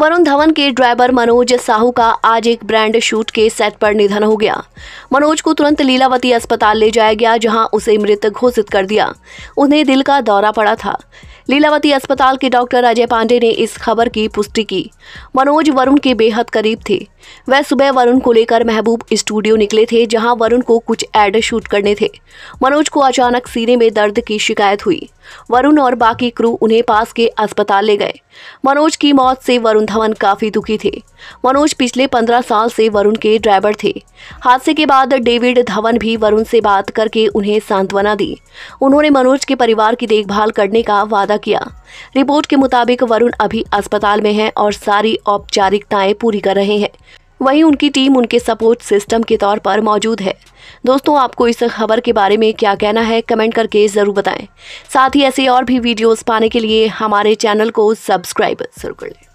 वरुण धवन के ड्राइवर मनोज साहू का आज एक ब्रांड शूट के सेट पर निधन हो गया मनोज को तुरंत लीलावती अस्पताल ले जाया गया जहां उसे मृत घोषित कर दिया उन्हें दिल का दौरा पड़ा था लीलावती अस्पताल के डॉक्टर अजय पांडे ने इस खबर की पुष्टि की मनोज वरुण के बेहद करीब थे वह सुबह वरुण को लेकर महबूब स्टूडियो निकले थे जहां वरुण को कुछ एड शूट करने थे मनोज को अचानक सीने में दर्द की शिकायत हुई वरुण और बाकी क्रू उन्हें पास के अस्पताल ले गए मनोज की मौत से वरुण धवन काफी दुखी थे मनोज पिछले पंद्रह साल से वरुण के ड्राइवर थे हादसे के बाद डेविड धवन भी वरुण से बात करके उन्हें सांत्वना दी उन्होंने मनोज के परिवार की देखभाल करने का वादा किया रिपोर्ट के मुताबिक वरुण अभी अस्पताल में है और सारी औपचारिकताएं पूरी कर रहे हैं वहीं उनकी टीम उनके सपोर्ट सिस्टम के तौर पर मौजूद है दोस्तों आपको इस खबर के बारे में क्या कहना है कमेंट करके ज़रूर बताएं साथ ही ऐसे और भी वीडियोस पाने के लिए हमारे चैनल को सब्सक्राइब जरूर कर